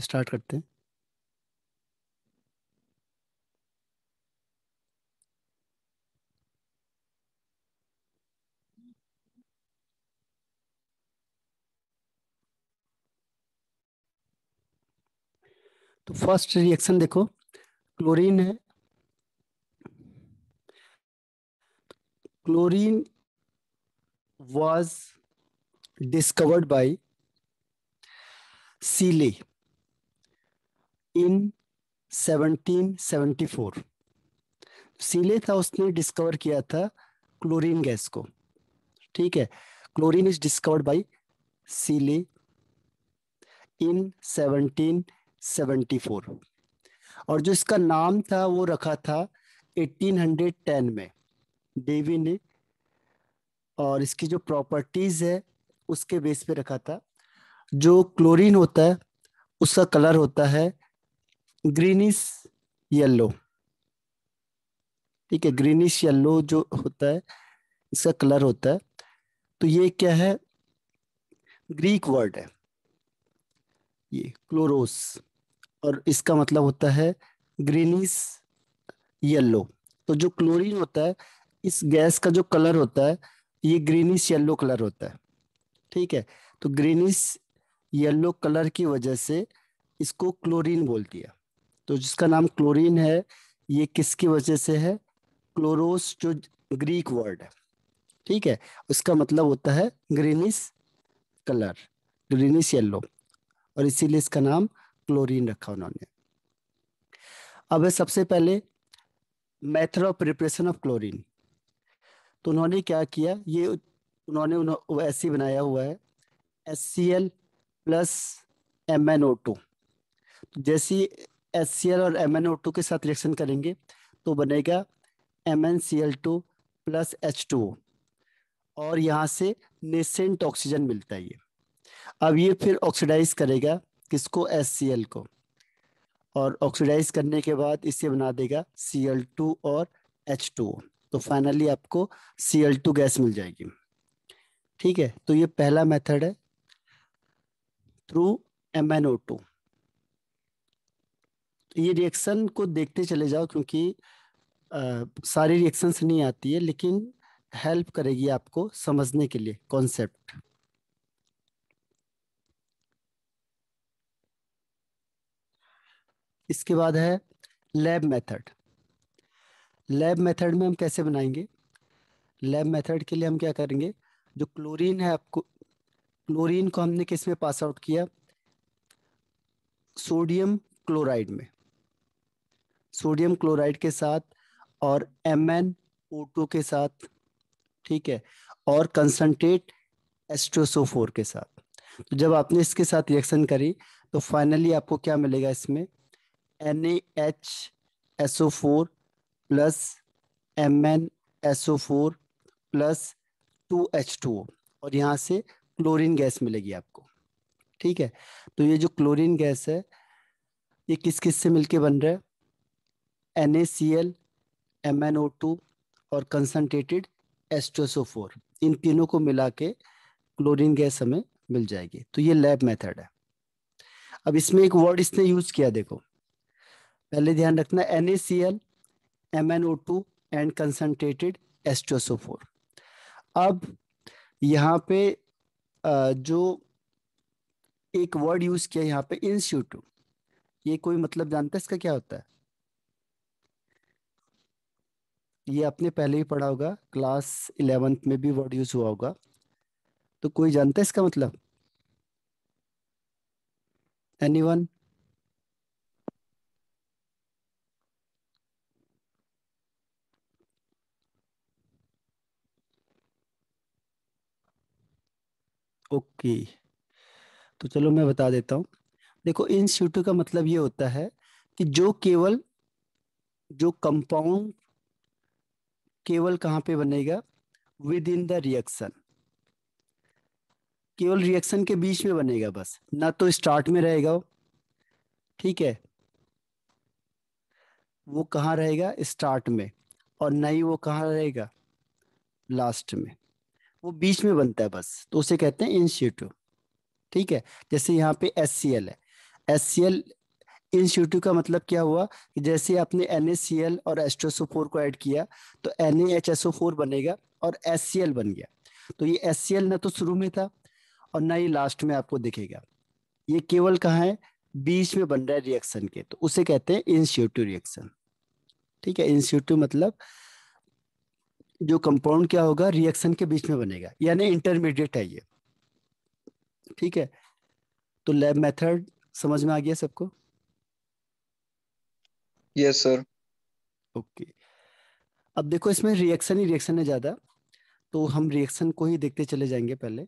Start करते हैं तो फर्स्ट रिएक्शन देखो क्लोरीन है chlorine was discovered by Scheele in 1774 Scheele था उसने डिस्कवर किया था क्लोरीन गैस को ठीक है chlorine is discovered by Scheele in 1774 और जो इसका नाम था वो रखा था 1810 में डेवी ने और इसकी जो प्रॉपर्टीज है उसके बेस पे रखा था जो क्लोरीन होता है उसका कलर होता है ग्रीनिश येलो ठीक है ग्रीनिश येलो जो होता है इसका कलर होता है तो ये क्या है ग्रीक वर्ड है ये क्लोरोस और इसका मतलब होता है ग्रीनिश येलो तो जो क्लोरीन होता है इस गैस का जो कलर होता है ये ग्रीनिश येलो कलर होता है ठीक है तो ग्रीनिश येलो कलर की वजह से इसको क्लोरीन बोल दिया तो जिसका नाम क्लोरीन है ये किसकी वजह से है क्लोरोस जो ग्रीक वर्ड है ठीक है उसका मतलब होता है ग्रीनिश कलर ग्रीनिश येलो और इसीलिए इसका नाम क्लोरीन रखा उन्होंने अब है सबसे पहले method of preparation of chlorine तो उन्होंने क्या किया ये उन्होंने ऐसे बनाया हुआ है S C L plus M N O two जैसी एस सी एल और एम एन ओ टू के साथ रिएक्शन करेंगे तो बनेगा M N C L two plus H two और यहाँ से नेसेंट ऑक्सीजन मिलता है ये अब ये फिर ऑक्सीडाइज करेगा किसको एस सी एल को और ऑक्सीडाइज करने के बाद इसे बना देगा सी एल टू और एच टू तो फाइनली आपको सी एल टू गैस मिल जाएगी ठीक है तो ये पहला मेथड है through M N O two ये रिएक्शन को देखते चले जाओ क्योंकि आ, सारी रिएक्शंस नहीं आती है लेकिन हेल्प करेगी आपको समझने के लिए कॉन्सेप्ट इसके बाद है लैब मेथड लैब मेथड में हम कैसे बनाएंगे लैब मेथड के लिए हम क्या करेंगे जो क्लोरीन है आपको क्लोरीन को हमने किस में पास आउट किया सोडियम क्लोराइड में सोडियम क्लोराइड के साथ और एम एन ओ टू के साथ ठीक है और कंसनट्रेट एस्ट्रोसोफोर के साथ तो जब आपने इसके साथ रिएक्शन करी तो फाइनली आपको क्या मिलेगा इसमें N H S O four plus M N S O four plus two H two O और यहाँ से क्लोरीन गैस मिलेगी आपको ठीक है तो ये जो क्लोरीन गैस है ये किस किस से मिलके बन रहा है NaCl, MnO2 और कंसनट्रेटेड H2SO4 इन तीनों को मिला के क्लोरीन गैस हमें मिल जाएगी तो ये लैब मेथड है अब इसमें एक वर्ड इसने यूज किया देखो पहले ध्यान रखना NaCl, MnO2 and concentrated H2SO4 अब यहाँ पे जो एक वर्ड यूज किया यहाँ पे इन ये कोई मतलब जानता है इसका क्या होता है ये आपने पहले ही पढ़ा होगा क्लास इलेवेंथ में भी वर्ड यूज हुआ होगा तो कोई जानता है इसका मतलब एनीवन ओके तो चलो मैं बता देता हूं देखो इन सीटू का मतलब ये होता है कि जो केवल जो कंपाउंड केवल कहाँ पे बनेगा विद इन द रिएक्शन केवल रिएक्शन के बीच में बनेगा बस ना तो स्टार्ट में रहेगा वो ठीक है वो कहाँ रहेगा स्टार्ट में और नहीं ही वो कहाँ रहेगा लास्ट में वो बीच में बनता है बस तो उसे कहते हैं इंस्टीट्यू ठीक है जैसे यहाँ पे एस है एस इन सीटू का मतलब क्या हुआ कि जैसे आपने एन और एस्ट्रोसोफोर को ऐड किया तो एन बनेगा और एस बन गया तो ये एस ना तो शुरू में था और ना ये लास्ट में आपको दिखेगा ये केवल कहा है बीच में बन रहा है रिएक्शन के तो उसे कहते हैं इंस्टीट्यूटिव रिएक्शन ठीक है इंस्टीट्यूटिव मतलब जो कंपाउंड क्या होगा रिएक्शन के बीच में बनेगा यानी इंटरमीडिएट है ये ठीक है तो लैब मेथड समझ में आ गया सबको यस सर ओके अब देखो इसमें रिएक्शन ही रिएक्शन है ज्यादा तो हम रिएक्शन को ही देखते चले जाएंगे पहले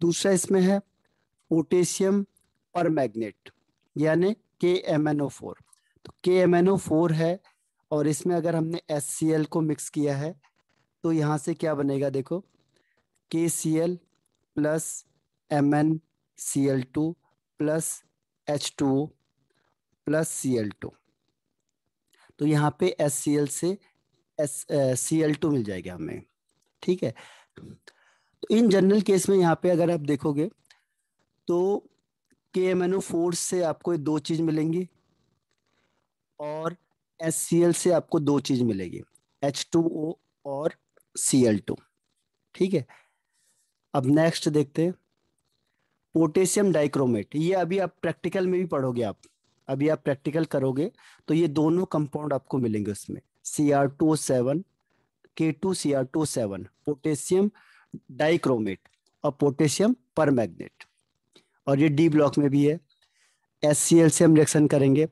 दूसरा इसमें है पोटेशियम पर मैग्नेट यानी के एम एन ओ फोर तो के एम एन ओ फोर है और इसमें अगर हमने एस सी एल को मिक्स किया है तो यहाँ से क्या बनेगा देखो K C L plus M N C L two plus H two plus C L two तो यहाँ पे एस सी एल से एस सी एल टू मिल जाएगा हमें ठीक है तो इन जनरल केस में यहाँ पे अगर आप देखोगे तो के एम एन ओ फोर से आपको दो चीज मिलेंगी और एस सी एल से आपको दो चीज मिलेगी एच टू ओ और सी एल टू ठीक है अब नेक्स्ट देखते हैं पोटेशियम डाइक्रोमेट ये अभी आप प्रैक्टिकल में भी पढ़ोगे आप अभी आप प्रैक्टिकल करोगे तो ये दोनों कंपाउंड आपको मिलेंगे उसमें C R two seven K two C R two seven potassium dichromate और पोटेशियम पर मैग्नेट और ये डी ब्लॉक में भी है एस सी एल से हम रिएक्शन करेंगे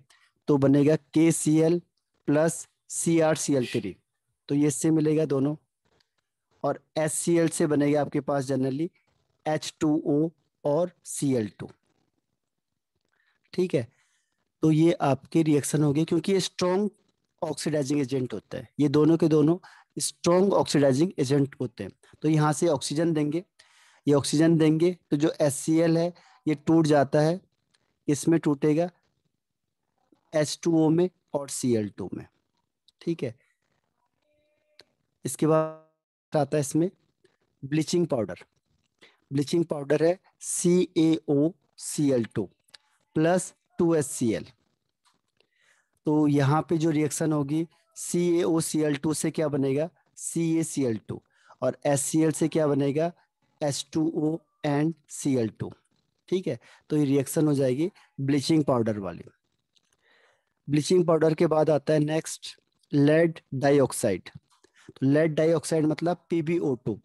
तो बनेगा K C L plus C R C L three तो ये इससे मिलेगा दोनों और एस सी एल से बनेगा आपके पास जनरली एच टू ओ और सी एल टू ठीक है तो ये आपके रिएक्शन गए क्योंकि ये स्ट्रॉन्ग ऑक्सीडाइजिंग एजेंट होता है ये दोनों के दोनों स्ट्रॉन्ग ऑक्सीडाइजिंग एजेंट होते हैं तो यहाँ से ऑक्सीजन देंगे ये ऑक्सीजन देंगे तो जो एस है ये टूट जाता है इसमें टूटेगा एस में और सी में ठीक है इसके बाद आता है इसमें ब्लीचिंग पाउडर ब्लीचिंग पाउडर है C A O C L two plus two S C L तो यहाँ पे जो रिएक्शन होगी सी A O C L two से क्या बनेगा C A C L two और एस सी एल से क्या बनेगा S two O and C L two ठीक है तो ये रिएक्शन हो जाएगी ब्लीचिंग पाउडर वाली ब्लीचिंग पाउडर के बाद आता है next lead dioxide lead dioxide मतलब PBO two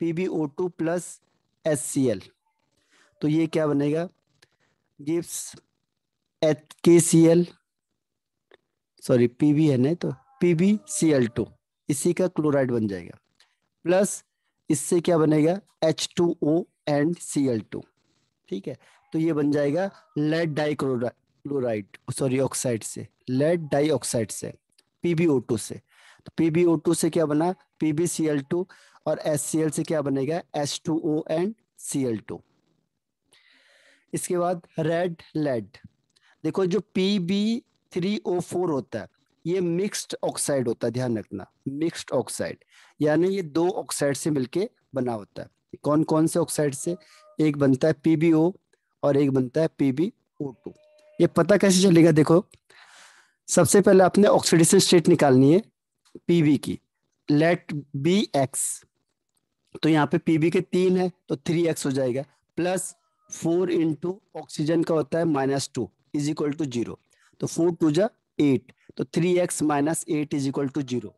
PBO two plus S C L तो ये क्या बनेगा gives H K C L sorry P B है नहीं तो P B C L two इसी का क्लोराइड बन जाएगा प्लस इससे क्या बनेगा H two O and C L two ठीक है तो ये बन जाएगा lead dichloride sorry oxide से लेड डाई ऑक्साइड से टू से तो टू से क्या बना सी एल टू और सी एल से क्या बनेगा H two O and C L two इसके बाद रेड लेड देखो जो P B three O four होता है ये मिक्स्ड ऑक्साइड होता है ध्यान रखना मिक्स्ड ऑक्साइड यानी ये दो ऑक्साइड से मिलके बना होता है कौन कौन से ऑक्साइड से एक बनता है पीबीओ और एक बनता है पीबीओ2 ये पता कैसे चलेगा देखो सबसे पहले आपने ऑक्सीडेशन स्टेट निकालनी है पीबी की लेट बी एक्स तो यहाँ पे पीबी के तीन है तो थ्री एक्स हो जाएगा प्लस फोर इंटू ऑक्सीजन का होता है minus two is equal to zero तो फोर टू जा एट तो three X minus eight is equal to zero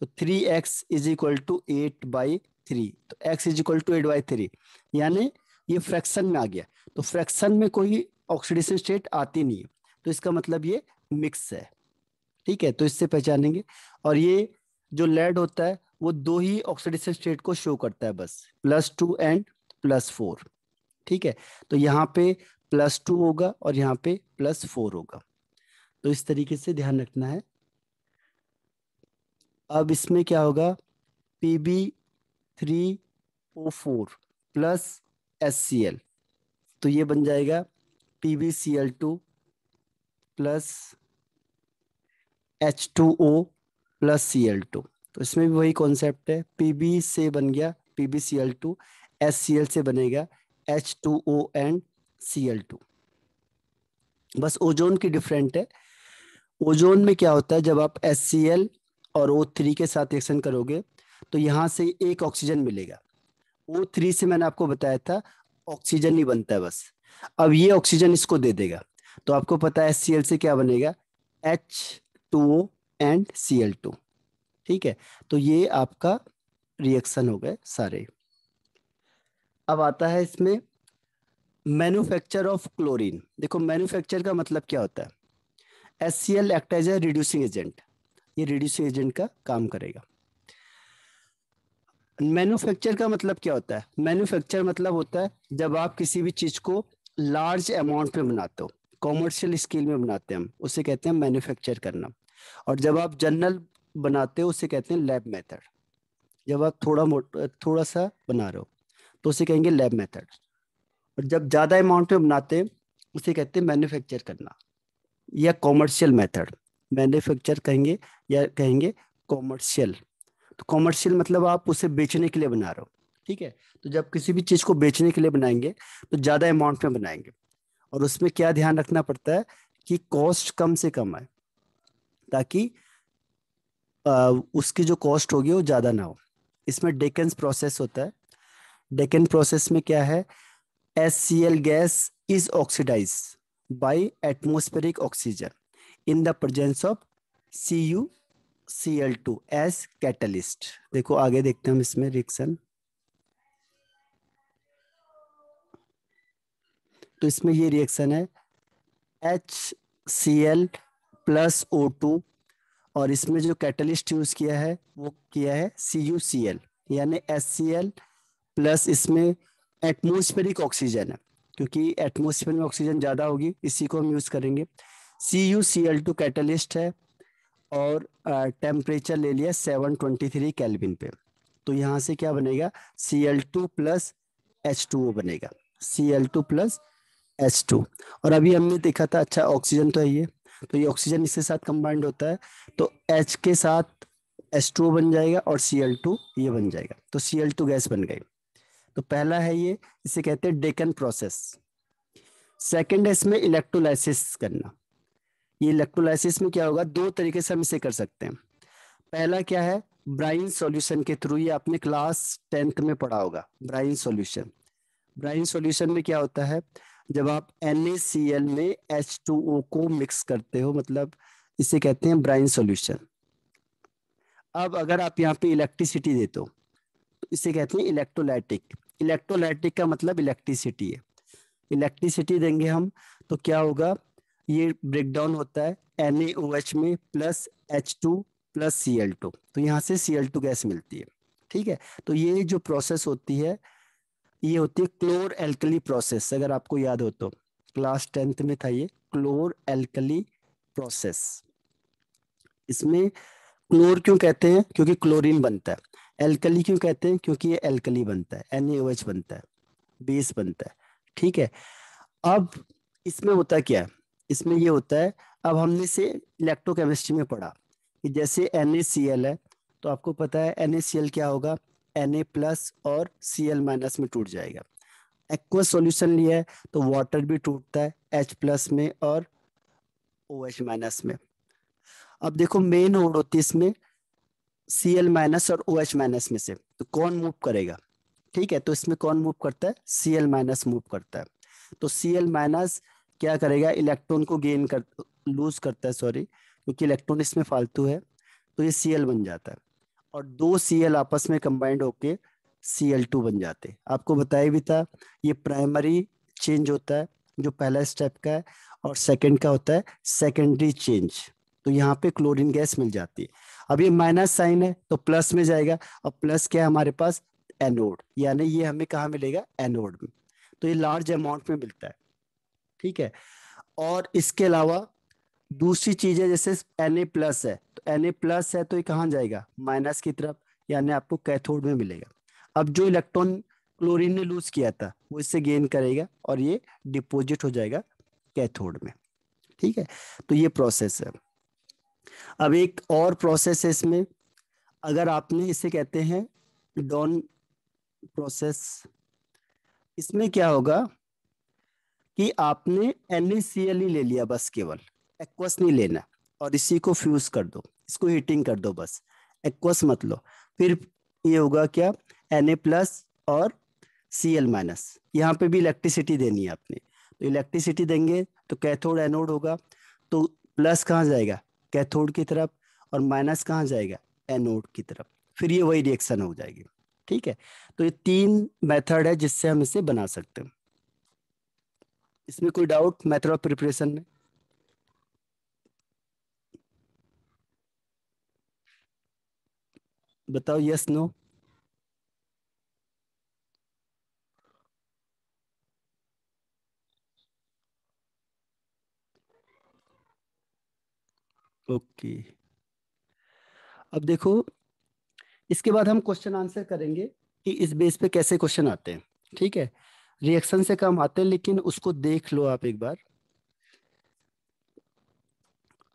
तो three X is equal to eight by three तो X is equal to eight by three यानी ये fraction में आ गया तो फ्रैक्शन में कोई ऑक्सीडेशन स्टेट आती नहीं है तो इसका मतलब ये मिक्स है ठीक है तो इससे पहचानेंगे और ये जो लेड होता है वो दो ही ऑक्सीडेशन स्टेट को शो करता है बस plus two and plus four ठीक है तो यहाँ पे प्लस टू होगा और यहाँ पे प्लस फोर होगा तो इस तरीके से ध्यान रखना है अब इसमें क्या होगा P B three O four plus S C L तो ये बन जाएगा P B C L two plus H two O plus C L two तो इसमें भी वही कॉन्सेप्ट है पी बी से बन गया P B C L two S C L से बनेगा H two O and Cl2 बस ओजोन की डिफरेंट है ओजोन में क्या होता है जब आप HCl और O3 के साथ रिएक्शन करोगे तो यहां से एक ऑक्सीजन मिलेगा O3 से मैंने आपको बताया था ऑक्सीजन ही बनता है बस अब ये ऑक्सीजन इसको दे देगा तो आपको पता है HCl से क्या बनेगा H2O एंड Cl2 ठीक है तो ये आपका रिएक्शन हो गए सारे अब आता है इसमें मैन्युफैक्चर ऑफ क्लोरीन देखो मैन्युफैक्चर का मतलब क्या होता है S C L acts as reducing agent ये रिड्यूसिंग एजेंट का काम करेगा मैन्युफैक्चर का मतलब क्या होता है मैन्युफैक्चर मतलब होता है जब आप किसी भी चीज को लार्ज अमाउंट में बनाते हो कॉमर्शियल स्केल में बनाते हैं हम उसे कहते हैं मैन्युफैक्चर करना और जब आप जनरल बनाते हो उसे कहते हैं लैब मेथड जब आप थोड़ा मोट थोड़ा सा बना रहे हो तो उसे कहेंगे लैब मेथड और जब ज़्यादा अमाउंट में बनाते उसे कहते हैं मैन्युफैक्चर करना या कॉमर्शियल मेथड मैन्युफैक्चर कहेंगे या कहेंगे कॉमर्शियल तो कॉमर्शियल मतलब आप उसे बेचने के लिए बना रहे हो ठीक है तो जब किसी भी चीज़ को बेचने के लिए बनाएंगे तो ज़्यादा अमाउंट में बनाएंगे और उसमें क्या ध्यान रखना पड़ता है कि कॉस्ट कम से कम आए ताकि आ, उसकी जो कॉस्ट होगी वो ज़्यादा ना हो इसमें डेकेंस प्रोसेस होता है डेकेंस प्रोसेस में क्या है HCl gas is oxidized by atmospheric oxygen in the presence of two as catalyst. देखो आगे देखते हैं हम इसमें रिएक्शन तो इसमें ये रिएक्शन है H C L plus O two और इसमें जो कैटलिस्ट यूज किया है वो किया है सी यू सी एल यानी एस सी एल प्लस इसमें एटमोस्फेरिक ऑक्सीजन है क्योंकि एटमोस्फेयर में ऑक्सीजन ज़्यादा होगी इसी को हम यूज़ करेंगे C U C L two catalyst है और टेम्परेचर ले लिया सेवन ट्वेंटी थ्री कैलविन पे तो यहाँ से क्या बनेगा C L two plus H two O बनेगा C L two plus H two और अभी हमने देखा था अच्छा ऑक्सीजन तो है ये तो ये ऑक्सीजन इसके साथ कंबाइंड होता है तो एच के साथ एच टू बन जाएगा और सी एल टू ये बन जाएगा तो सी एल टू गैस बन गई तो पहला है ये इसे कहते हैं डेकन प्रोसेस सेकंड है इसमें इलेक्ट्रोलाइसिस करना ये इलेक्ट्रोलाइसिस में क्या होगा दो तरीके से हम इसे कर सकते हैं पहला क्या है ब्राइन सॉल्यूशन के थ्रू ये आपने क्लास टेंथ में पढ़ा होगा ब्राइन सॉल्यूशन ब्राइन सॉल्यूशन में क्या होता है जब आप एन में एच को मिक्स करते हो मतलब इसे कहते हैं ब्राइन सॉल्यूशन अब अगर आप यहाँ पे इलेक्ट्रिसिटी दे दो तो इसे कहते हैं इलेक्ट्रोलाइटिक इलेक्ट्रोलाइटिक का मतलब इलेक्ट्रिसिटी है इलेक्ट्रिसिटी देंगे हम तो क्या होगा ये ब्रेक डाउन होता है NaOH में प्लस H2 प्लस Cl2 तो यहाँ से Cl2 गैस मिलती है ठीक है तो ये जो प्रोसेस होती है ये होती है क्लोर एल्कली प्रोसेस अगर आपको याद हो तो क्लास टेंथ में था ये क्लोर एल्कली प्रोसेस इसमें क्लोर क्यों कहते हैं क्योंकि क्लोरीन बनता है एल्कली क्यों कहते हैं क्योंकि ये एल्कली बनता है एन बनता है बेस बनता है ठीक है अब इसमें होता क्या है इसमें ये होता है अब हमने से इलेक्ट्रोकेमिस्ट्री में पढ़ा कि जैसे एन है तो आपको पता है एन क्या होगा एन प्लस और सी माइनस में टूट जाएगा एक्वा सॉल्यूशन लिया है तो वाटर भी टूटता है एच प्लस में और ओ एच माइनस में अब देखो मेन होड होती है इसमें सी एल माइनस और ओ एच माइनस में से तो कौन मूव करेगा ठीक है तो इसमें कौन मूव करता है सी एल माइनस मूव करता है तो सी एल माइनस क्या करेगा इलेक्ट्रॉन को गेन कर लूज करता है सॉरी क्योंकि इलेक्ट्रॉन इसमें फालतू है तो ये सी एल बन जाता है और दो सी एल आपस में कंबाइंड होके सी एल टू बन जाते आपको बताया भी था ये प्राइमरी चेंज होता है जो पहला स्टेप का है और सेकेंड का होता है सेकेंडरी चेंज तो यहाँ पे क्लोरीन गैस मिल जाती है अब ये माइनस साइन है तो प्लस में जाएगा और प्लस क्या है हमारे पास एनोड यानी ये हमें कहा मिलेगा एनोड में तो ये लार्ज अमाउंट में मिलता है ठीक है और इसके अलावा दूसरी चीज है जैसे एन ए प्लस है तो एन ए प्लस है तो ये कहाँ जाएगा माइनस की तरफ यानी आपको कैथोड में मिलेगा अब जो इलेक्ट्रॉन क्लोरीन ने लूज किया था वो इससे गेन करेगा और ये डिपोजिट हो जाएगा कैथोड में ठीक है तो ये प्रोसेस है अब एक और प्रोसेस है इसमें अगर आपने इसे कहते हैं डॉन प्रोसेस इसमें क्या होगा कि आपने एन ही ले लिया बस केवल एक्वस नहीं लेना और इसी को फ्यूज कर दो इसको हीटिंग कर दो बस एक्वस मत लो फिर ये होगा क्या एन प्लस और सी एल माइनस यहाँ पे भी इलेक्ट्रिसिटी देनी है आपने तो इलेक्ट्रिसिटी देंगे तो कैथोड एनोड होगा तो प्लस कहाँ जाएगा कैथोड की तरफ और माइनस कहाँ जाएगा एनोड की तरफ फिर ये वही रिएक्शन हो जाएगी ठीक है तो ये तीन मेथड है जिससे हम इसे बना सकते हैं इसमें कोई डाउट मेथड ऑफ प्रिपरेशन में बताओ यस नो ओके अब देखो इसके बाद हम क्वेश्चन आंसर करेंगे कि इस बेस पे कैसे क्वेश्चन आते हैं ठीक है रिएक्शन से कम आते हैं लेकिन उसको देख लो आप एक बार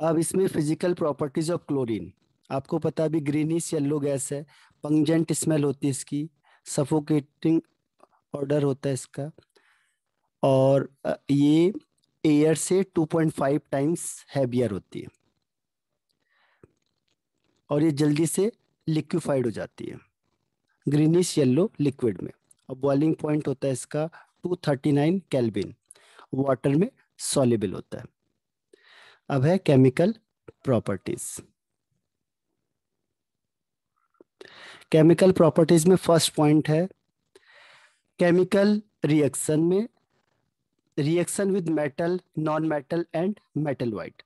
अब इसमें फिजिकल प्रॉपर्टीज ऑफ क्लोरीन आपको पता अभी ग्रीनिश येल्लो गैस है पंजेंट स्मेल होती है इसकी सफोकेटिंग ऑर्डर होता है इसका और ये एयर से 2.5 टाइम्स हैवियर होती है और ये जल्दी से लिक्विफाइड हो जाती है ग्रीनिश येल्लो लिक्विड में और बॉइलिंग पॉइंट होता है इसका 239 कैलबिन वाटर में सॉलिबल होता है अब है केमिकल प्रॉपर्टीज केमिकल प्रॉपर्टीज में फर्स्ट पॉइंट है केमिकल रिएक्शन में reaction with metal non metal and metalloid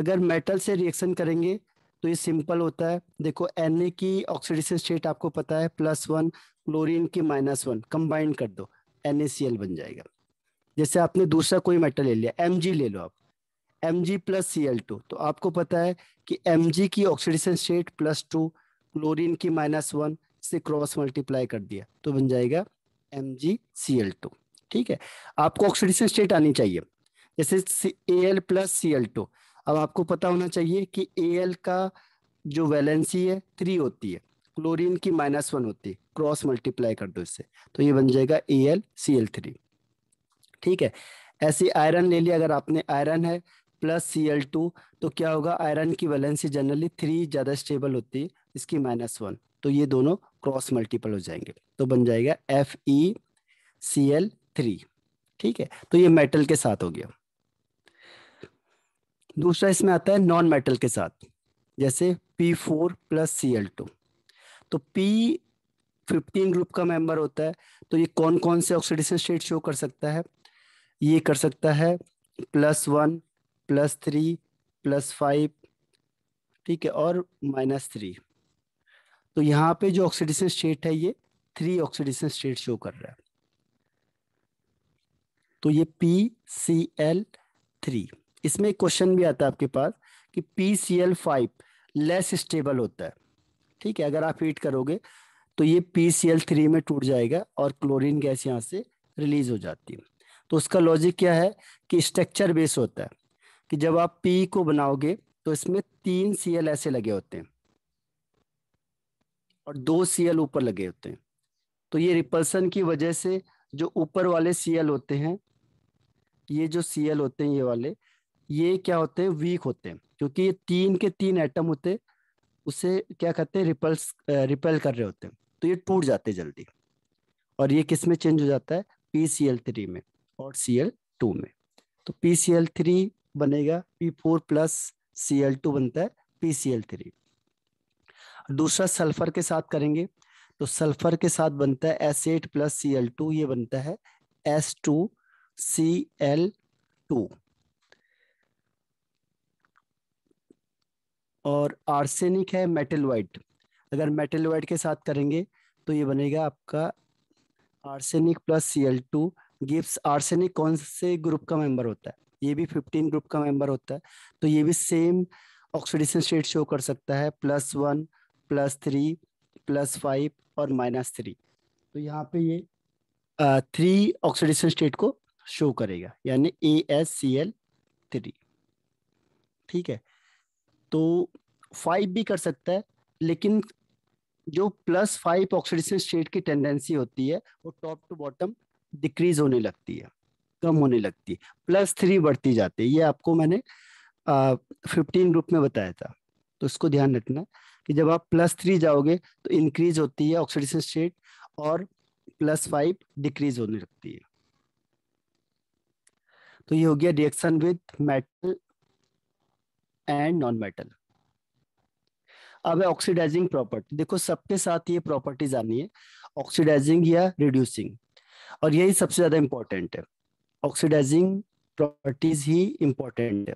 अगर मेटल से रिएक्शन करेंगे तो ये सिंपल होता है देखो एन की ऑक्सीडेशन स्टेट आपको पता है प्लस वन क्लोरिन की माइनस वन कंबाइंड कर दो एन बन जाएगा जैसे आपने दूसरा कोई मेटल ले लिया एम ले लो आप M G plus C L two तो आपको पता है कि एम जी की oxidation state plus two chlorine की माइनस वन से क्रॉस मल्टीप्लाई कर दिया तो बन जाएगा M G C L two ठीक है आपको ऑक्सीडेशन स्टेट आनी चाहिए जैसे A L plus C L two अब आपको पता होना चाहिए कि ए का जो वैलेंसी है थ्री होती है क्लोरीन की माइनस वन होती है क्रॉस मल्टीप्लाई कर दो इससे तो ये बन जाएगा A L C L three ठीक है ऐसे आयरन ले लिया अगर आपने आयरन है प्लस सी एल टू तो क्या होगा आयरन की वैलेंसी जनरली थ्री ज़्यादा स्टेबल होती है इसकी माइनस वन तो ये दोनों क्रॉस मल्टीपल हो जाएंगे तो बन जाएगा F E C L three ठीक है तो ये मेटल के साथ हो गया दूसरा इसमें आता है नॉन मेटल के साथ जैसे P four plus C L two तो पी फिफ्टीन ग्रुप का मेंबर होता है तो ये कौन कौन से ऑक्सीडेशन स्टेट शो कर सकता है ये कर सकता है plus one plus three plus five ठीक है और माइनस थ्री तो यहाँ पे जो ऑक्सीडेशन स्टेट है ये थ्री ऑक्सीडेशन स्टेट शो कर रहा है तो ये पी सी एल थ्री इसमें एक क्वेश्चन भी आता है आपके पास कि P C L five less stable होता है ठीक है अगर आप हीट करोगे तो ये पी सी एल थ्री में टूट जाएगा और क्लोरीन गैस यहाँ से रिलीज हो जाती है तो उसका लॉजिक क्या है कि स्ट्रक्चर बेस होता है कि जब आप पी को बनाओगे तो इसमें तीन सी एल ऐसे लगे होते हैं और दो सी एल ऊपर लगे होते हैं तो ये रिपल्सन की वजह से जो ऊपर वाले सी एल होते हैं ये जो सी एल होते हैं ये वाले ये क्या होते हैं वीक होते हैं क्योंकि ये तीन के तीन एटम होते उसे क्या कहते हैं रिपल्स रिपेल कर रहे होते हैं तो ये टूट जाते जल्दी और ये किस में चेंज हो जाता है पी सी एल थ्री में और सी एल टू में तो पी सी एल थ्री बनेगा P four plus C L two बनता है पी सी एल थ्री दूसरा सल्फर के साथ करेंगे तो सल्फर के साथ बनता है S eight plus C L two ये बनता है S two C L two और आर्सेनिक है मेटल वाइट अगर मेटल वाइट के साथ करेंगे तो ये बनेगा आपका arsenic plus C L two gives arsenic कौन से ग्रुप का मेंबर होता है ये भी फिफ्टीन ग्रुप का मेंबर होता है तो ये भी सेम ऑक्सीडेशन स्टेट शो कर सकता है plus one plus three plus five और माइनस थ्री तो यहाँ पे ये थ्री ऑक्सीडेशन स्टेट को शो करेगा यानी A S C L three ठीक है तो फाइव भी कर सकता है लेकिन जो प्लस फाइव ऑक्सीडेशन स्टेट की टेंडेंसी होती है वो टॉप टू बॉटम डिक्रीज होने लगती है कम होने लगती है प्लस थ्री बढ़ती जाती है ये आपको मैंने फिफ्टीन ग्रुप में बताया था तो इसको ध्यान रखना है कि जब आप प्लस थ्री जाओगे तो इंक्रीज होती है ऑक्सीडेशन स्टेट और प्लस फाइव डिक्रीज होने लगती है तो ये हो गया reaction with metal and non metal अब है ऑक्सीडाइजिंग प्रॉपर्टी देखो सबके साथ ये प्रॉपर्टीज आनी है ऑक्सीडाइजिंग या रिड्यूसिंग और यही सबसे ज्यादा इंपॉर्टेंट है ऑक्सीडाइजिंग प्रॉपर्टीज ही इंपॉर्टेंट है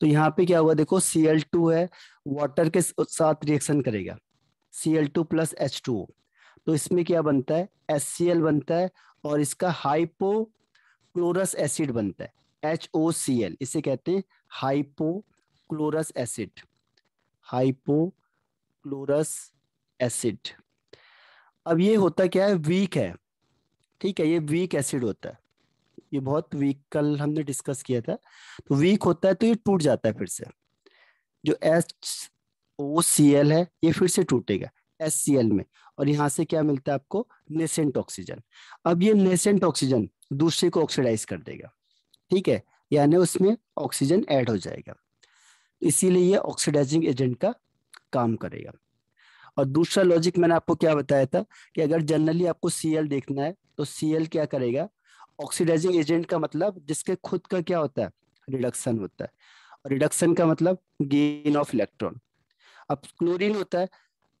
तो यहाँ पे क्या हुआ देखो Cl2 है वाटर के साथ रिएक्शन करेगा Cl2 टू प्लस एच तो इसमें क्या बनता है एस बनता है और इसका हाइपोक्लोरस एसिड बनता है एच इसे कहते हैं hypo hypochlorous acid hypochlorous acid अब ये होता क्या है वीक है ठीक है ये वीक एसिड होता है ये बहुत वीक कल हमने डिस्कस किया था तो वीक होता है तो ये टूट जाता है फिर से जो एच ओ सी एल है ये फिर से टूटेगा एस सी एल में और यहां से क्या मिलता है आपको नेसेंट ऑक्सीजन अब ये नेसेंट ऑक्सीजन दूसरे को ऑक्सीडाइज कर देगा ठीक है यानी उसमें ऑक्सीजन ऐड हो जाएगा इसीलिए ये ऑक्सीडाइजिंग एजेंट का काम करेगा और दूसरा लॉजिक मैंने आपको क्या बताया था कि अगर जनरली आपको सीएल देखना है तो सीएल क्या करेगा ऑक्सीडाइजिंग एजेंट का मतलब जिसके खुद का क्या होता है रिडक्शन होता है और रिडक्शन का मतलब गेन ऑफ इलेक्ट्रॉन अब क्लोरीन होता है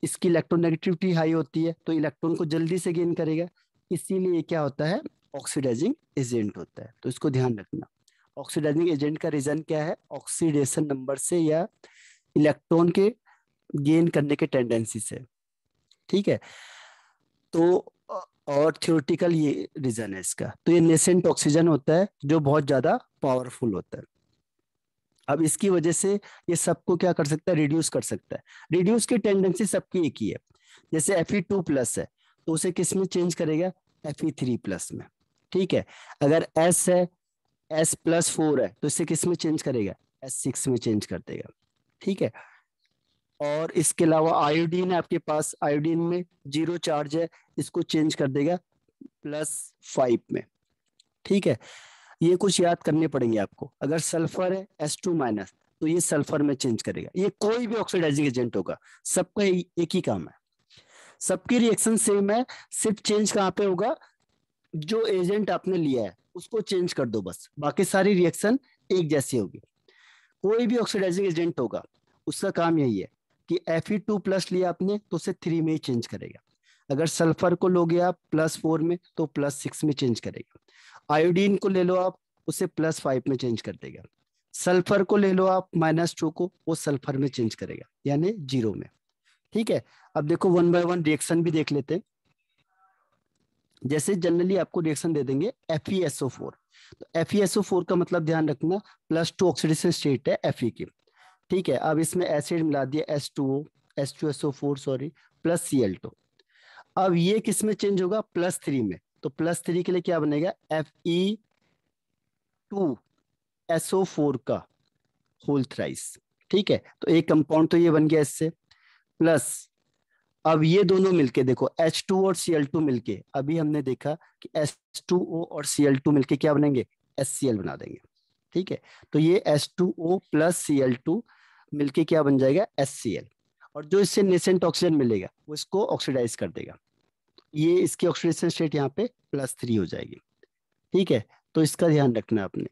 इसकी इलेक्ट्रोनेगेटिविटी हाई होती है तो इलेक्ट्रॉन को जल्दी से गेन करेगा इसीलिए क्या होता है ऑक्सीडाइजिंग एजेंट होता है तो इसको ध्यान रखना ऑक्सीडाइजिंग एजेंट का रीजन क्या है ऑक्सीडेशन नंबर से या इलेक्ट्रॉन के गेन करने के टेंडेंसी से ठीक है तो और थियोरटिकल ये रीजन है इसका तो ये नेसेंट ऑक्सीजन होता है जो बहुत ज्यादा पावरफुल होता है अब इसकी वजह से ये सबको क्या कर सकता है रिड्यूस कर सकता है रिड्यूस की टेंडेंसी सबकी एक ही है जैसे एफ टू प्लस है तो उसे किस में चेंज करेगा एफ थ्री प्लस में ठीक है अगर एस है एस प्लस फोर है तो इसे किस में चेंज करेगा एस सिक्स में चेंज कर देगा ठीक है और इसके अलावा आयोडीन है आपके पास आयोडीन में जीरो चार्ज है इसको चेंज कर देगा प्लस फाइव में ठीक है ये कुछ याद करने पड़ेंगे आपको अगर सल्फर है एस टू माइनस तो ये सल्फर में चेंज करेगा ये कोई भी ऑक्सीडाइजिंग एजेंट होगा सबका एक ही काम है सबकी रिएक्शन सेम है सिर्फ चेंज कहाँ पे होगा जो एजेंट आपने लिया है उसको चेंज कर दो बस बाकी सारी रिएक्शन एक जैसी होगी कोई भी ऑक्सीडाइजिंग एजेंट होगा उसका काम यही है कि एफ ई टू प्लस लिया आपने तो उसे थ्री में ही चेंज करेगा अगर सल्फर को लोगे आप प्लस फोर में तो प्लस सिक्स में चेंज करेगा आयोडीन को ले लो आप उसे प्लस फाइव में चेंज कर देगा सल्फर को ले लो आप माइनस टू को वो सल्फर में चेंज करेगा यानी जीरो में ठीक है अब देखो वन बाय वन रिएक्शन भी देख लेते हैं जैसे जनरली आपको रिएक्शन दे देंगे एफ e तो एफ e का मतलब ध्यान रखना प्लस टू ऑक्सीडेशन स्टेट है एफ की ठीक है अब इसमें एसिड मिला दिया S two O S two S four sorry plus C L two अब ये किस में चेंज होगा प्लस थ्री में तो प्लस थ्री के लिए क्या बनेगा F E two SO four का होल थ्राइस ठीक है तो एक कंपाउंड तो ये बन गया इससे प्लस अब ये दोनों मिलके देखो H2 और Cl2 मिलके अभी हमने देखा कि H2O और Cl2 मिलके क्या बनेंगे HCl बना देंगे ठीक है तो ये H2O प्लस Cl2 मिलके क्या बन जाएगा HCl और जो इससे नेसेंट ऑक्सीजन मिलेगा वो इसको ऑक्सीडाइज कर देगा ये इसकी ऑक्सीडेशन स्टेट यहाँ पे प्लस थ्री हो जाएगी ठीक है तो इसका ध्यान रखना है आपने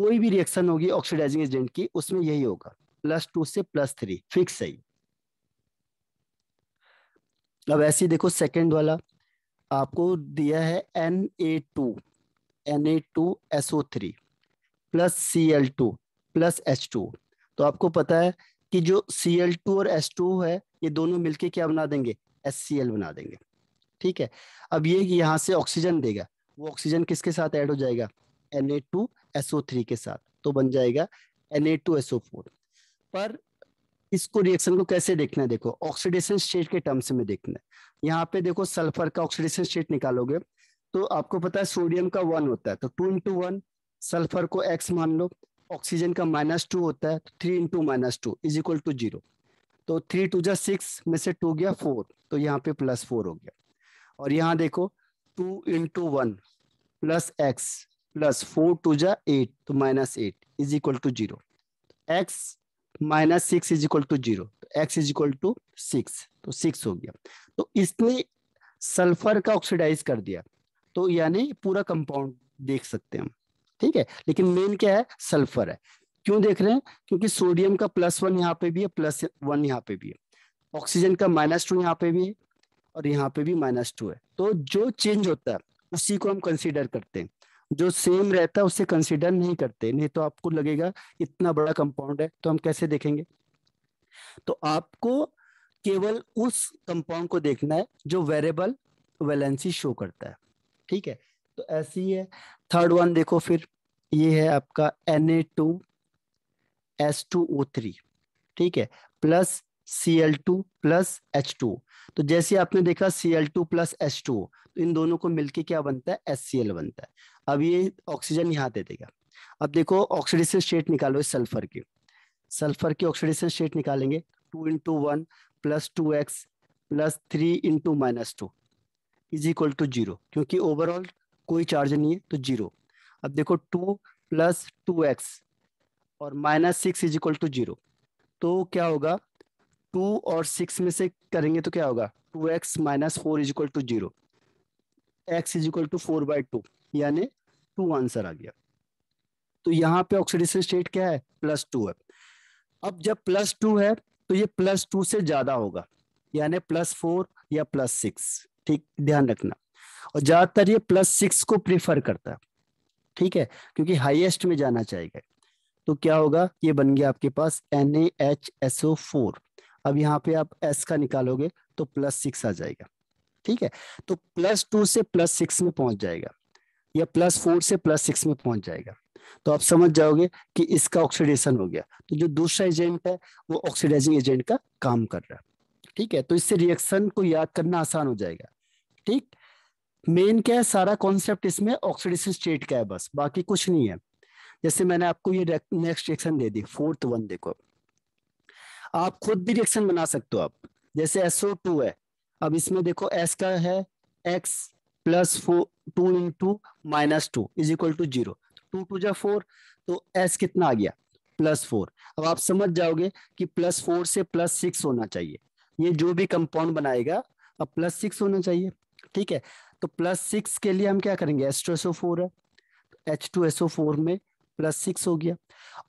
कोई भी रिएक्शन होगी ऑक्सीडाइजिंग एजेंट की उसमें यही होगा प्लस टू से प्लस थ्री फिक्स सही अब ऐसे देखो सेकंड वाला आपको दिया है N A two N A two S O three plus C L two plus H two तो आपको पता है कि जो सी एल टू और एस टू है ये दोनों मिलके क्या बना देंगे एस सी एल बना देंगे ठीक है अब ये यहाँ से ऑक्सीजन देगा वो ऑक्सीजन किसके साथ ऐड हो जाएगा N A two S O three के साथ तो बन जाएगा N A two S O four पर इसको रिएक्शन को कैसे देखना है देखो ऑक्सीडेशन स्टेट के टर्म्स में देखना है यहाँ पे देखो सल्फर का ऑक्सीडेशन स्टेट निकालोगे तो आपको पता है सोडियम का वन होता है तो टू इंटू वन सल्फर को एक्स मान लो ऑक्सीजन का माइनस टू होता है तो three into minus two is equal to zero तो थ्री टू जा सिक्स में से टू गया फोर तो यहाँ पे प्लस फोर हो गया और यहाँ देखो two into one plus X plus four two जा एट तो minus eight is equal to zero X minus six is equal to zero तो X is equal to six तो सिक्स हो गया तो इसने सल्फर का ऑक्सीडाइज कर दिया तो यानी पूरा कंपाउंड देख सकते हैं हम ठीक है लेकिन मेन क्या है सल्फर है क्यों देख रहे हैं क्योंकि सोडियम का प्लस वन यहाँ पे भी है प्लस वन यहाँ पे भी है ऑक्सीजन का माइनस टू यहाँ पे भी है और यहाँ पे भी माइनस टू है तो जो चेंज होता है उसी को हम कंसिडर करते हैं जो सेम रहता है उसे कंसिडर नहीं करते नहीं तो आपको लगेगा इतना बड़ा कंपाउंड है तो हम कैसे देखेंगे तो आपको केवल उस कंपाउंड को देखना है जो वेरिएबल वैलेंसी शो करता है ठीक है तो ऐसी है थर्ड वन देखो फिर ये है आपका N A two S two O three ठीक है plus C L two plus H two तो जैसे आपने देखा C L two plus H two तो इन दोनों को मिलके क्या बनता है एस सी एल बनता है अब ये ऑक्सीजन यहाँ दे देगा अब देखो ऑक्सीडेशन स्टेट निकालो सल्फर की सल्फर की ऑक्सीडेशन स्टेट निकालेंगे two into one plus two X plus three into minus two is equal to zero क्योंकि ओवरऑल कोई चार्ज नहीं है तो जीरो अब देखो टू प्लस टू एक्स और minus six is equal to zero तो क्या होगा टू और सिक्स में से करेंगे तो क्या होगा two X minus four is equal to zero X is equal to four by two यानी टू आंसर आ गया तो यहाँ पे ऑक्सीडेशन स्टेट क्या है प्लस टू है अब जब प्लस टू है तो ये प्लस टू से ज्यादा होगा यानी प्लस फोर या प्लस सिक्स ठीक ध्यान रखना और ज्यादातर ये प्लस सिक्स को प्रिफर करता है ठीक है क्योंकि हाईएस्ट में जाना चाहेगा तो क्या होगा ये बन गया आपके पास N H S O four अब यहाँ पे आप एस का निकालोगे तो प्लस सिक्स आ जाएगा ठीक है तो प्लस टू से प्लस सिक्स में पहुंच जाएगा या प्लस फोर से प्लस सिक्स में पहुंच जाएगा तो आप समझ जाओगे कि इसका ऑक्सीडेशन हो गया तो जो दूसरा एजेंट है वो ऑक्सीडाइजिंग एजेंट का काम कर रहा है ठीक है तो इससे रिएक्शन को याद करना आसान हो जाएगा ठीक मेन क्या है सारा कॉन्सेप्ट इसमें ऑक्सीडेशन स्टेट का है बस बाकी कुछ नहीं है जैसे मैंने आपको ये नेक्स्ट रिएक्शन दे दी फोर्थ वन देखो आप खुद भी रिएक्शन बना सकते हो आप जैसे SO2 है अब इसमें देखो S का है X plus in two minus two is equal to zero two two जा फोर तो S कितना आ गया प्लस फोर अब आप समझ जाओगे कि प्लस फोर से प्लस सिक्स होना चाहिए ये जो भी कंपाउंड बनाएगा अब प्लस सिक्स होना चाहिए ठीक है तो प्लस सिक्स के लिए हम क्या करेंगे एस टू एसओ फोर है एच टू एसओ फोर में प्लस सिक्स हो गया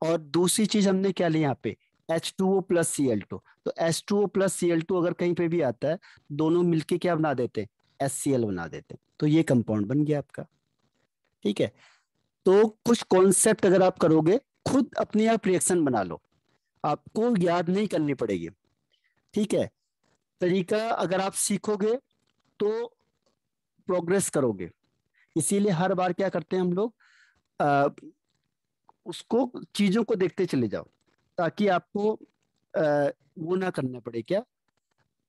और दूसरी चीज हमने क्या ली यहाँ पे H two O plus C L two तो H two O plus C L two अगर कहीं पे भी आता है दोनों मिलके क्या बना देते हैं एस सी एल बना देते हैं तो ये कंपाउंड बन गया आपका ठीक है तो कुछ कॉन्सेप्ट अगर आप करोगे खुद अपने आप रिएक्शन बना लो आपको याद नहीं करनी पड़ेगी ठीक है तरीका अगर आप सीखोगे तो प्रोग्रेस करोगे इसीलिए हर बार क्या करते हैं हम लोग आ, उसको चीजों को देखते चले जाओ ताकि आपको आ, वो ना करना पड़े क्या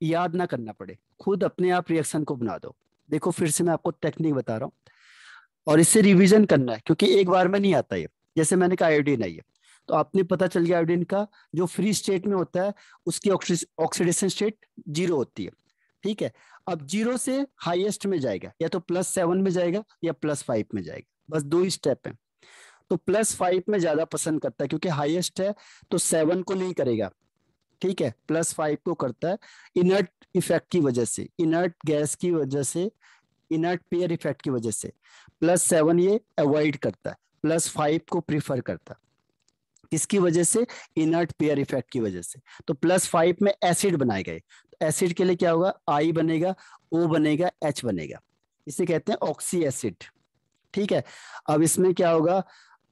याद ना करना पड़े खुद अपने आप रिएक्शन को बना दो देखो फिर से मैं आपको टेक्निक बता रहा हूँ और इससे रिविजन करना है क्योंकि एक बार में नहीं आता ये जैसे मैंने कहा आयोडीन आई है तो आपने पता चल गया आयोडीन का जो फ्री स्टेट में होता है उसकी ऑक्सीडेशन स्टेट जीरो होती है ठीक है अब जीरो से हाईएस्ट में जाएगा या तो प्लस सेवन में जाएगा या प्लस फाइव में जाएगा बस दो ही स्टेप है तो प्लस फाइव में ज्यादा पसंद करता है क्योंकि हाईएस्ट है तो सेवन को नहीं करेगा ठीक है प्लस फाइव को करता है इनर्ट इफेक्ट की वजह से इनर्ट गैस की वजह से इनर्ट पेयर इफेक्ट की वजह से प्लस सेवन ये अवॉइड करता है प्लस फाइव को प्रीफर करता है किसकी वजह से इनर्ट पेयर इफेक्ट की वजह से तो प्लस फाइव में एसिड बनाए गए तो एसिड के लिए क्या होगा आई बनेगा ओ बनेगा एच बनेगा इसे कहते हैं ऑक्सी एसिड ठीक है अब इसमें क्या होगा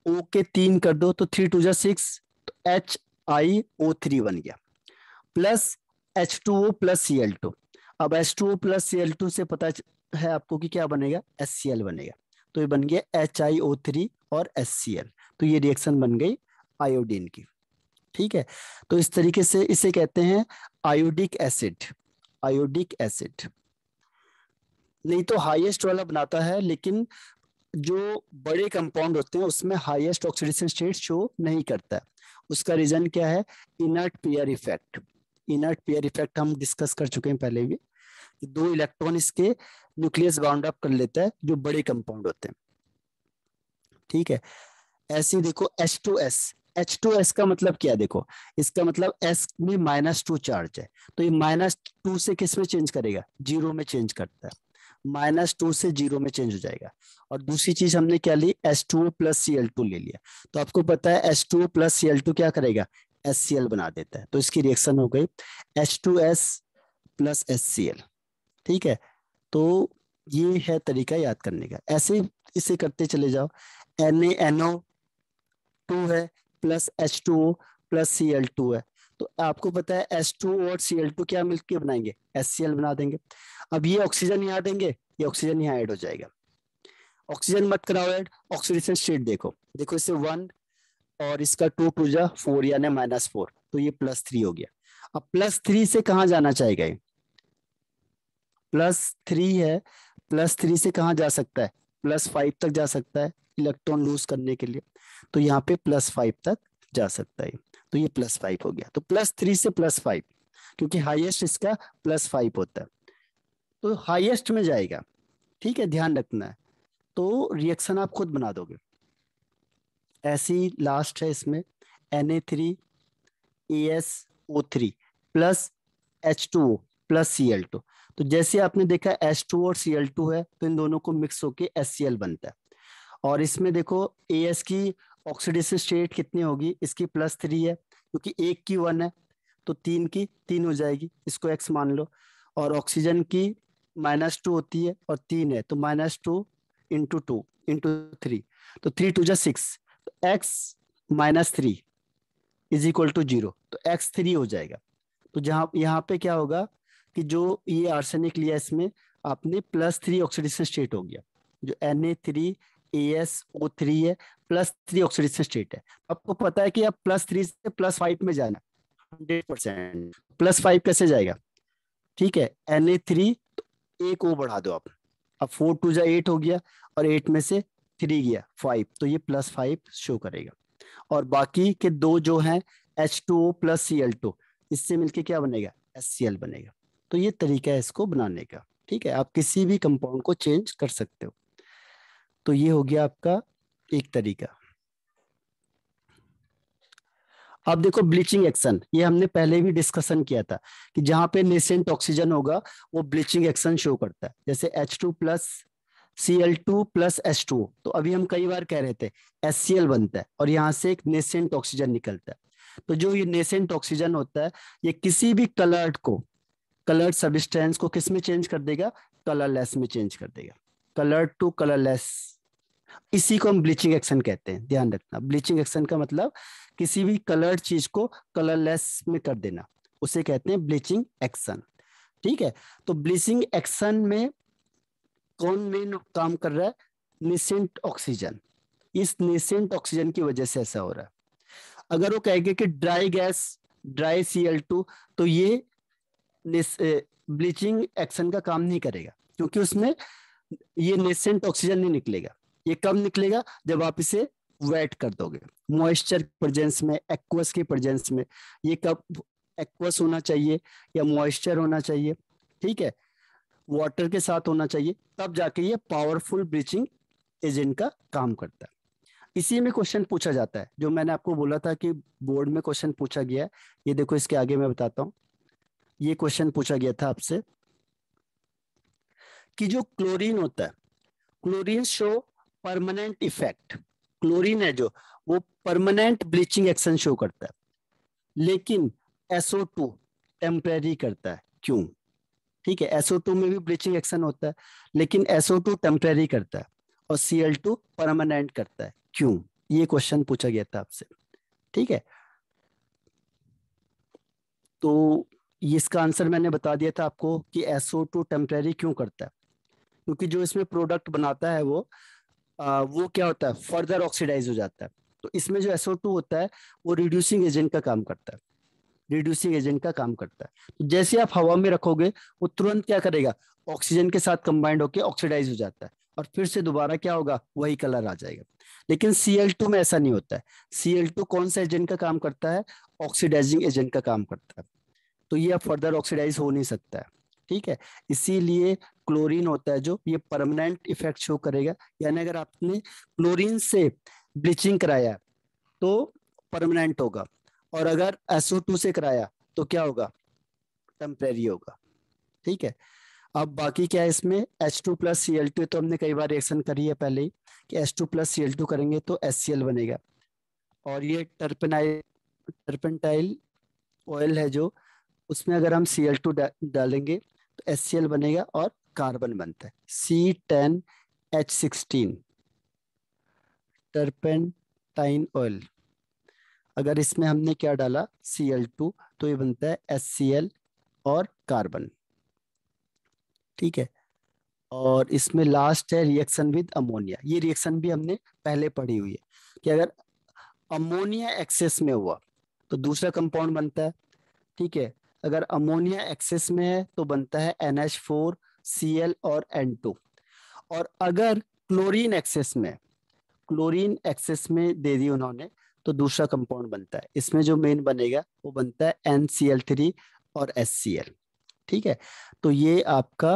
ओ के तीन कर दो तो थ्री टू जा सिक्स तो एच आई ओ थ्री बन गया plus H two O plus C L two अब H two O plus C L two से पता है आपको कि क्या बनेगा एस सी एल बनेगा तो ये बन गया एच आई ओ थ्री और एस सी एल तो ये रिएक्शन बन गई आयोडीन की ठीक है तो इस तरीके से इसे कहते हैं आयोडिक एसिड आयोडिक एसिड नहीं तो हाईएस्ट वाला बनाता है लेकिन जो बड़े कंपाउंड होते हैं उसमें हाईएस्ट ऑक्सीडेशन स्टेट शो नहीं करता है उसका रीजन क्या है inert pair effect inert pair effect हम डिस्कस कर चुके हैं पहले भी तो दो इलेक्ट्रॉन इसके न्यूक्लियस बाउंड अप कर लेता है जो बड़े कंपाउंड होते हैं ठीक है ऐसे ही देखो H two S H two S का मतलब क्या देखो इसका मतलब एस में माइनस टू चार्ज है तो ये माइनस टू से किस में चेंज करेगा जीरो में चेंज करता है माइनस टू से जीरो में चेंज हो जाएगा और दूसरी चीज हमने क्या ली S two plus C L two ले लिया तो आपको पता है S two plus C L two क्या करेगा एस सी एल बना देता है तो इसकी रिएक्शन हो गई H two S plus S C L ठीक है तो ये है तरीका याद करने का ऐसे इसे करते चले जाओ एन ए एनओ टू है plus H two O plus C L two है तो आपको पता है एस टू और सी एल टू क्या मिलकर बनाएंगे एस सी एल बना देंगे अब ये ऑक्सीजन यहाँ देंगे ये ऑक्सीजन यहाँ ऐड हो जाएगा ऑक्सीजन मत कराओ ऐड ऑक्सीडेशन स्टेट देखो देखो इससे वन और इसका टू टू जा फोर यानी माइनस फोर तो ये प्लस थ्री हो गया अब प्लस थ्री से कहा जाना चाहेगा ये प्लस थ्री है प्लस थ्री से कहा जा सकता है प्लस फाइव तक जा सकता है इलेक्ट्रॉन लूज करने के लिए तो यहाँ पे प्लस फाइव तक जा सकता है तो ये प्लस फाइव हो गया तो प्लस थ्री से प्लस फाइव क्योंकि हाईएस्ट इसका प्लस फाइव होता है तो हाईएस्ट में जाएगा ठीक है ध्यान रखना है तो रिएक्शन आप खुद बना दोगे ऐसी लास्ट है इसमें N A three A S O three plus H two O plus C L two तो जैसे आपने देखा एच टू और सी एल टू है तो इन दोनों को मिक्स होके एस सी एल बनता है और इसमें देखो ए एस की ऑक्सीडेशन स्टेट कितनी होगी इसकी प्लस थ्री है क्योंकि एक की वन है तो तीन की तीन हो जाएगी इसको एक्स मान लो और ऑक्सीजन की माइनस टू होती है और तीन है तो minus two into two into three तो थ्री टू जो सिक्स तो X minus three is equal to zero तो एक्स थ्री हो जाएगा तो जहाँ यहाँ पे क्या होगा कि जो ये आर्सेनिक लिया इसमें आपने प्लस थ्री ऑक्सीडेशन स्टेट हो गया जो N A three A S O three है प्लस थ्री ऑक्सीडेशन स्टेट है आपको पता है कि आप प्लस थ्री से प्लस फाइव में जाना हंड्रेड परसेंट प्लस फाइव कैसे जाएगा ठीक है एन ए थ्री तो एक ओ बढ़ा दो आप अब फोर टू जा एट हो गया और एट में से थ्री गया फाइव तो ये प्लस फाइव शो करेगा और बाकी के दो जो हैं H two O plus C L two इससे मिलके क्या बनेगा एस सी एल बनेगा तो ये तरीका है इसको बनाने का ठीक है आप किसी भी कंपाउंड को चेंज कर सकते हो तो ये हो गया आपका एक तरीका अब देखो ब्लीचिंग एक्शन ये हमने पहले भी डिस्कशन किया था कि जहां पे नेसेंट ऑक्सीजन होगा वो ब्लीचिंग एक्शन शो करता है जैसे H two plus C L two plus H two तो अभी हम कई बार कह रहे थे एस सी एल बनता है और यहाँ से एक नेसेंट ऑक्सीजन निकलता है तो जो ये नेसेंट ऑक्सीजन होता है ये किसी भी कलर्ड को कलर्ड सबिस्टेंस को किसमें चेंज कर देगा कलरलेस में चेंज कर देगा कलर टू कलरलेस इसी को हम ब्लीचिंग एक्शन कहते हैं ध्यान रखना ब्लीचिंग एक्शन का मतलब किसी भी कलर्ड चीज को कलरलेस में कर देना उसे कहते हैं ब्लीचिंग एक्शन ठीक है तो ब्लीचिंग एक्शन में कौन मेन काम कर रहा है निसेंट ऑक्सीजन इस निसेंट ऑक्सीजन की वजह से ऐसा हो रहा है अगर वो कहेंगे कि ड्राई गैस ड्राई सी तो ये ब्लीचिंग एक्शन का काम नहीं करेगा क्योंकि उसमें ये नेसेंट ऑक्सीजन नहीं निकलेगा ये कब निकलेगा जब आप इसे वेट कर दोगे मॉइस्चर प्रजेंस में एक्वस के प्रजेंस में ये कब एक्वस होना चाहिए या मॉइस्चर होना चाहिए ठीक है वाटर के साथ होना चाहिए तब जाके ये पावरफुल ब्रीचिंग एजेंट का काम करता है इसी में क्वेश्चन पूछा जाता है जो मैंने आपको बोला था कि बोर्ड में क्वेश्चन पूछा गया है ये देखो इसके आगे मैं बताता हूँ ये क्वेश्चन पूछा गया था आपसे कि जो क्लोरीन होता है chlorine show permanent effect chlorine है जो वो परमानेंट ब्लीचिंग एक्शन शो करता है लेकिन एसओ टू टेम्परेरी करता है क्यों ठीक है एसओ टू में भी ब्लीचिंग एक्शन होता है लेकिन एसओ टू टेम्परेरी करता है और सीएल टू परमानेंट करता है क्यों ये क्वेश्चन पूछा गया था आपसे ठीक है तो इसका आंसर मैंने बता दिया था आपको कि एसओ टू टेम्परेरी क्यों करता है क्योंकि जो इसमें प्रोडक्ट बनाता है वो आ, वो क्या होता है फर्दर ऑक्सीडाइज हो जाता है तो इसमें जो एसओ टू होता है वो रिड्यूसिंग एजेंट का काम करता है रिड्यूसिंग एजेंट का काम करता है तो जैसे आप हवा में रखोगे वो तुरंत क्या करेगा ऑक्सीजन के साथ कंबाइंड होकर ऑक्सीडाइज हो जाता है और फिर से दोबारा क्या होगा वही कलर आ जाएगा लेकिन Cl2 में ऐसा नहीं होता है Cl2 कौन सा एजेंट का काम करता है ऑक्सीडाइजिंग एजेंट का काम करता है तो ये अब फर्दर ऑक्सीडाइज हो नहीं सकता है ठीक है इसीलिए क्लोरीन होता है जो ये परमानेंट इफेक्ट शो करेगा यानी अगर आपने क्लोरीन से ब्लीचिंग कराया तो परमानेंट होगा और अगर SO2 से कराया तो क्या होगा टेम्परेरी होगा ठीक है अब बाकी क्या है इसमें H two plus C L two तो हमने कई बार रिएक्शन करी है पहले ही कि H two plus C L two करेंगे तो एस सी एल बनेगा और ये टर्पेनाइल टर्पेंटाइल ऑयल है जो उसमें अगर हम सी एल टू डालेंगे तो एस सी एल बनेगा और कार्बन बनता है C ten H sixteen turpentine oil अगर इसमें हमने क्या डाला सी एल टू तो ये बनता है एस सी एल और कार्बन ठीक है और इसमें लास्ट है रिएक्शन विद अमोनिया ये रिएक्शन भी हमने पहले पढ़ी हुई है कि अगर अमोनिया एक्सेस में हुआ तो दूसरा कंपाउंड बनता है ठीक है अगर अमोनिया एक्सेस में है तो बनता है एन एच फोर Cl और एन और अगर क्लोरीन एक्सेस में क्लोरीन एक्सेस में दे दी उन्होंने तो दूसरा कंपाउंड बनता है इसमें जो मेन बनेगा वो बनता है एन सी एल थ्री और एस सी एल ठीक है तो ये आपका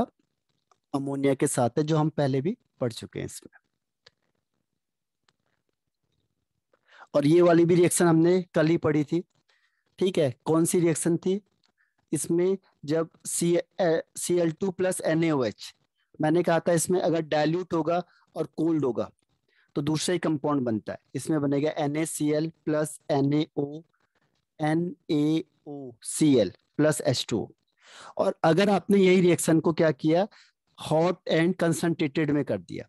अमोनिया के साथ है जो हम पहले भी पढ़ चुके हैं इसमें और ये वाली भी रिएक्शन हमने कल ही पढ़ी थी ठीक है कौन सी रिएक्शन थी इसमें जब C C L two plus N मैंने कहा था इसमें अगर डाइल्यूट होगा और कोल्ड होगा तो दूसरा ही कंपाउंड बनता है इसमें बनेगा N A C L plus N A O N A O C L plus H two और अगर आपने यही रिएक्शन को क्या किया हॉट एंड कंसनट्रेटेड में कर दिया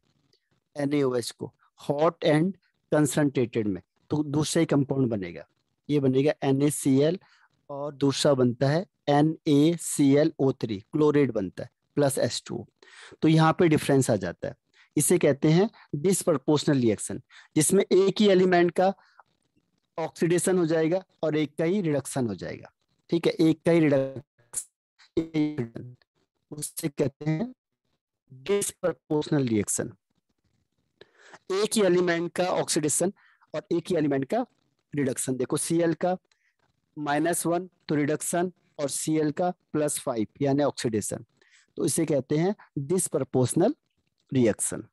एन ए ओ एच को हॉट एंड कंसनट्रेटेड में तो दूसरा ही कंपाउंड बनेगा ये बनेगा एन ए सी एल और दूसरा बनता है N A C L O three chlorate बनता है प्लस एस टू तो यहाँ पे डिफरेंस आ जाता है इसे कहते हैं डिसप्रपोर्शनल रिएक्शन जिसमें एक ही एलिमेंट का ऑक्सीडेशन हो जाएगा और एक का ही रिडक्शन हो जाएगा ठीक है एक का ही रिडक्शन उससे कहते हैं डिसप्रपोर्शनल रिएक्शन एक ही एलिमेंट का ऑक्सीडेशन और एक ही एलिमेंट का रिडक्शन देखो सीएल का माइनस वन तो रिडक्शन और सी एल का प्लस फाइव यानी ऑक्सीडेशन तो इसे कहते हैं डिसप्रपोर्शनल रिएक्शन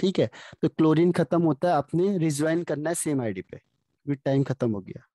ठीक है तो क्लोरीन खत्म होता है आपने रिज्वाइन करना है सेम आईडी पे विद टाइम खत्म हो गया